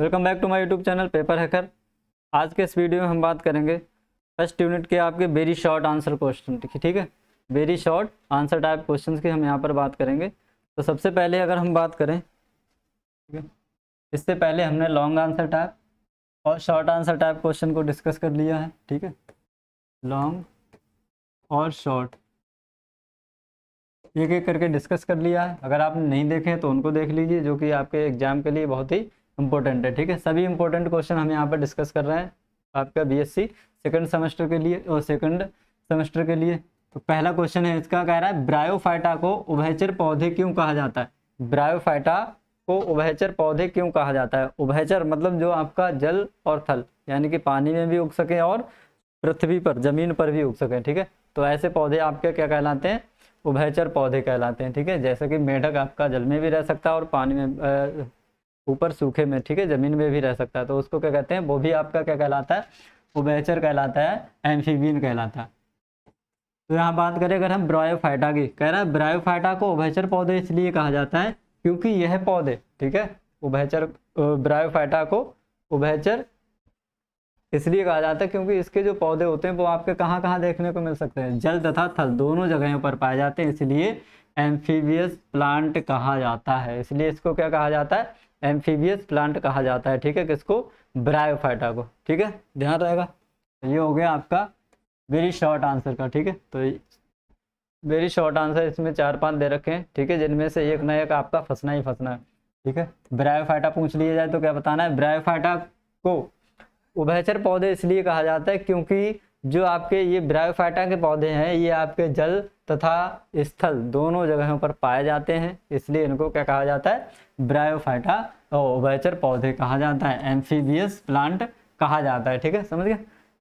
welcome back to my YouTube channel paper hacker आज के इस वीडियो में हम बात करेंगे फर्स्ट यूनिट के आपके वेरी शॉर्ट आंसर क्वेश्चन ठीक है very short answer type questions की हम यहाँ पर बात करेंगे तो सबसे पहले अगर हम बात करें ठीक है इससे पहले हमने लॉन्ग आंसर टाइप और शॉर्ट आंसर टाइप क्वेश्चन को डिस्कस कर लिया है ठीक है लॉन्ग और शॉर्ट एक एक करके डिस्कस कर लिया है अगर आपने नहीं देखे तो उनको देख लीजिए जो कि आपके एग्जाम के लिए बहुत ही इंपॉर्टेंट है ठीक है सभी इंपॉर्टेंट क्वेश्चन हम यहाँ पर डिस्कस कर रहे हैं आपका बीएससी सेकंड सेमेस्टर के लिए और सेकंड सेमेस्टर के लिए तो पहला क्वेश्चन है इसका कह रहा है ब्रायोफाइटा को उभयचर पौधे क्यों कहा जाता है ब्रायोफाइटा को उभयचर पौधे क्यों कहा जाता है उभयचर मतलब जो आपका जल और थल यानी कि पानी में भी उग सके और पृथ्वी पर जमीन पर भी उग सके ठीक है तो ऐसे पौधे आपके क्या कहलाते हैं उभयचर पौधे कहलाते हैं ठीक है जैसे कि मेढक आपका जल में भी रह सकता है और पानी में ऊपर सूखे में ठीक है ज़मीन में भी रह सकता है तो उसको क्या कहते हैं वो भी आपका क्या कहलाता है उबैचर कहलाता है एम्फीबियन कहलाता है तो यहाँ बात करें अगर हम ब्रायोफाइटा की कह रहे हैं ब्रायोफाइटा को उभैचर पौधे इसलिए कहा जाता है क्योंकि यह पौधे ठीक है उभैचर ब्रायोफाइटा को उभैचर इसलिए कहा जाता है क्योंकि इसके जो पौधे होते हैं वो आपके कहाँ कहाँ देखने को मिल सकते हैं जल तथा थल दोनों जगहों पर पाए जाते हैं इसलिए एम्फीबियस प्लांट कहा जाता है इसलिए इसको क्या कहा जाता है एम्फीबियस प्लांट कहा जाता है ठीक है किसको ब्रायोफाइटा को ठीक है ध्यान रहेगा ये हो गया आपका वेरी शॉर्ट आंसर का ठीक है तो वेरी शॉर्ट आंसर इसमें चार पांच दे रखे हैं ठीक है जिनमें से एक ना एक आपका फंसना ही फंसना है ठीक है ब्रायोफाइटा पूछ लिया जाए तो क्या बताना है ब्रायोफाइटा को उभयचर पौधे इसलिए कहा जाता है क्योंकि जो आपके ये ब्रायोफाइटा के पौधे हैं ये आपके जल तथा स्थल दोनों जगहों पर पाए जाते हैं इसलिए इनको क्या कहा जाता है ब्रायोफाइटा ओवैचर पौधे कहा जाता है एम्फीबियस प्लांट कहा जाता है ठीक है समझ गया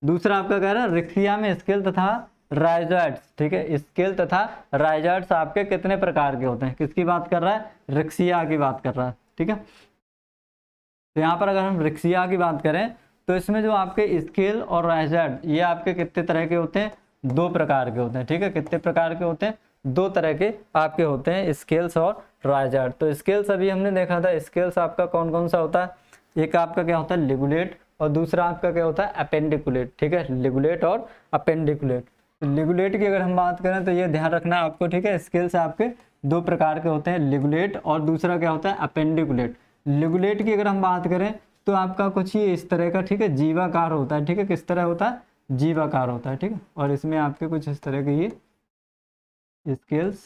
दूसरा आपका कह रहा है रिक्सिया में स्केल तथा राइजर्ट्स ठीक है स्केल तथा राइजर्ट्स आपके कितने प्रकार के होते हैं किसकी बात कर रहा है रिक्सिया की बात कर रहा है ठीक है तो यहाँ पर अगर हम रिक्सिया की बात करें तो इसमें जो आपके स्केल और राइजर्ड ये आपके कितने तरह के होते हैं दो प्रकार के होते हैं ठीक है कितने प्रकार के होते हैं दो तरह के आपके होते हैं स्केल्स और राइजर्ड तो स्केल्स अभी हमने देखा था स्केल्स आपका कौन कौन सा होता है एक आपका क्या होता है लिगुलेट और दूसरा आपका क्या होता है अपेंडिकुलेट ठीक है लिगुलेट और अपेंडिकुलेट लिगुलेट की अगर हम बात करें तो ये ध्यान रखना आपको ठीक है स्केल्स आपके दो प्रकार के होते हैं लिगुलेट और दूसरा क्या होता है अपेंडिकुलेट लिगुलेट की अगर हम बात करें तो आपका कुछ ही इस तरह का ठीक है जीवाकार होता है ठीक है किस तरह होता है जीवाकार होता है ठीक है और इसमें आपके कुछ इस तरह के ये स्केल्स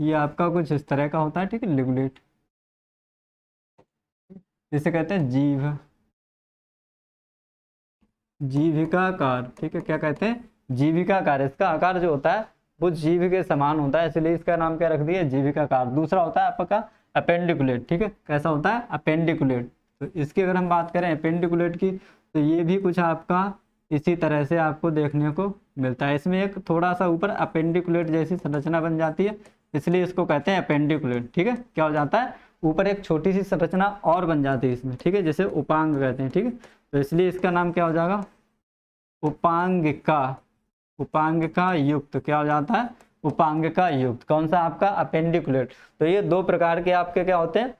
ये आपका कुछ इस तरह का होता है ठीक है लिगुलेट जिसे कहते हैं जीव जीविकाकार ठीक है क्या कहते हैं जीविकाकार इसका आकार जो होता है वो जीव के समान होता है इसलिए इसका नाम क्या रख दिया कार दूसरा होता है आपका अपेंडिकुलेट ठीक है कैसा होता है अपेंडिकुलेट तो इसकी अगर हम बात करें अपेंडिकुलेट की तो ये भी कुछ आपका इसी तरह से आपको देखने को मिलता है इसमें एक थोड़ा सा ऊपर अपेंडिकुलेट जैसी संरचना बन जाती है इसलिए इसको कहते हैं अपेंडिकुलेट ठीक है क्या हो जाता है ऊपर एक छोटी सी संरचना और बन जाती है इसमें ठीक है जैसे उपांग कहते हैं ठीक है तो इसलिए इसका नाम क्या हो जाएगा उपांगिका उपांग का युक्त क्या हो जाता है उपांग का युक्त कौन सा आपका अपेंडिकुलेट तो ये दो प्रकार के आपके क्या होते हैं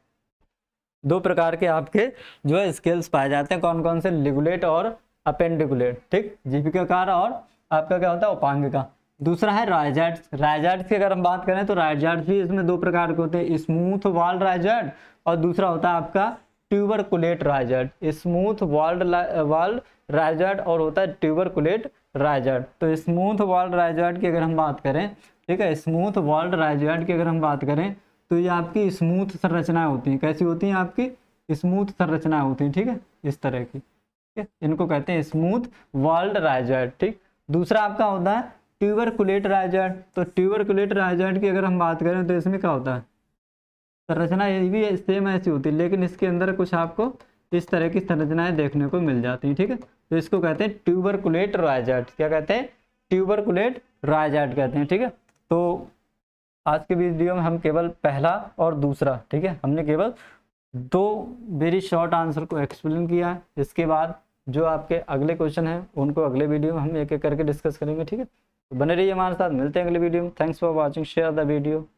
दो प्रकार के आपके जो है स्केल्स पाए जाते हैं कौन कौन से लिगुलेट और अपेंडिकुलेट ठीक जीविकाकार और आपका क्या होता है उपांग का दूसरा है राइजैट्स राइजैट्स की अगर हम बात करें तो राइजैट्स भी इसमें दो प्रकार के होते हैं स्मूथ वाल राइजैट और दूसरा होता है आपका ट्यूबरकुलेट राइजर्ड स्मूथ वर्ल्ड वर्ल्ड राइजर्ड और होता है ट्यूबरकुलेट राइजर्ड तो स्मूथ वर्ल्ड राइजर्ड की अगर हम बात करें ठीक है स्मूथ वर्ल्ड राइजर्ड की अगर हम बात करें तो ये आपकी स्मूथ संरचनाएं होती हैं कैसी होती हैं आपकी स्मूथ संरचनाएं होती हैं ठीक है इस तरह की ठीक है इनको कहते हैं स्मूथ वर्ल्ड राइजर्ड ठीक दूसरा आपका होता है ट्यूबरकुलेट राइजर्ड तो ट्यूबरकुलेट राइजर्ड की अगर हम बात करें तो इसमें क्या होता है संरचना ये भी सेम ऐसी होती है लेकिन इसके अंदर कुछ आपको इस तरह की संरचनाएं देखने को मिल जाती हैं ठीक है तो इसको कहते हैं ट्यूबरकुलेट राइजार्ट क्या कहते हैं ट्यूबरकुलेट राइजार्ट कहते हैं ठीक है तो आज के वीडियो में हम केवल पहला और दूसरा ठीक है हमने केवल दो वेरी शॉर्ट आंसर को एक्सप्लेन किया है इसके बाद जो आपके अगले क्वेश्चन हैं उनको अगले वीडियो में हम एक एक करके डिस्कस करेंगे ठीक है तो बने रहिए हमारे साथ मिलते हैं अगले वीडियो में thanks for watching share the video